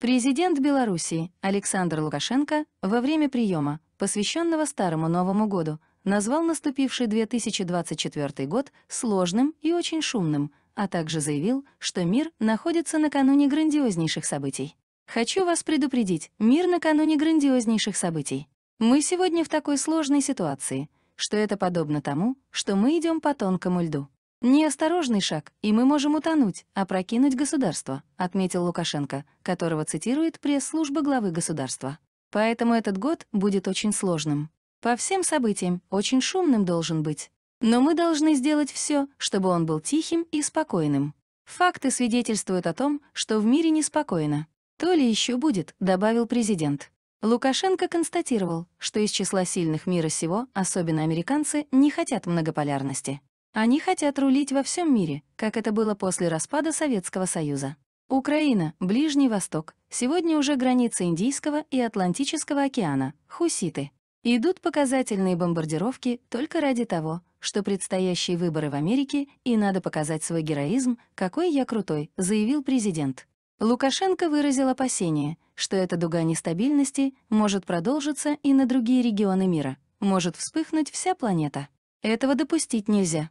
Президент Белоруссии Александр Лукашенко во время приема, посвященного Старому Новому году, назвал наступивший 2024 год сложным и очень шумным, а также заявил, что мир находится накануне грандиознейших событий. Хочу вас предупредить, мир накануне грандиознейших событий. Мы сегодня в такой сложной ситуации, что это подобно тому, что мы идем по тонкому льду. «Неосторожный шаг, и мы можем утонуть, а прокинуть государство», отметил Лукашенко, которого цитирует пресс-служба главы государства. «Поэтому этот год будет очень сложным. По всем событиям очень шумным должен быть. Но мы должны сделать все, чтобы он был тихим и спокойным. Факты свидетельствуют о том, что в мире неспокойно. То ли еще будет», добавил президент. Лукашенко констатировал, что из числа сильных мира сего, особенно американцы, не хотят многополярности. Они хотят рулить во всем мире, как это было после распада Советского Союза. Украина, Ближний Восток, сегодня уже граница Индийского и Атлантического океана, хуситы. Идут показательные бомбардировки только ради того, что предстоящие выборы в Америке, и надо показать свой героизм, какой я крутой, заявил президент. Лукашенко выразил опасение, что эта дуга нестабильности может продолжиться и на другие регионы мира, может вспыхнуть вся планета. Этого допустить нельзя.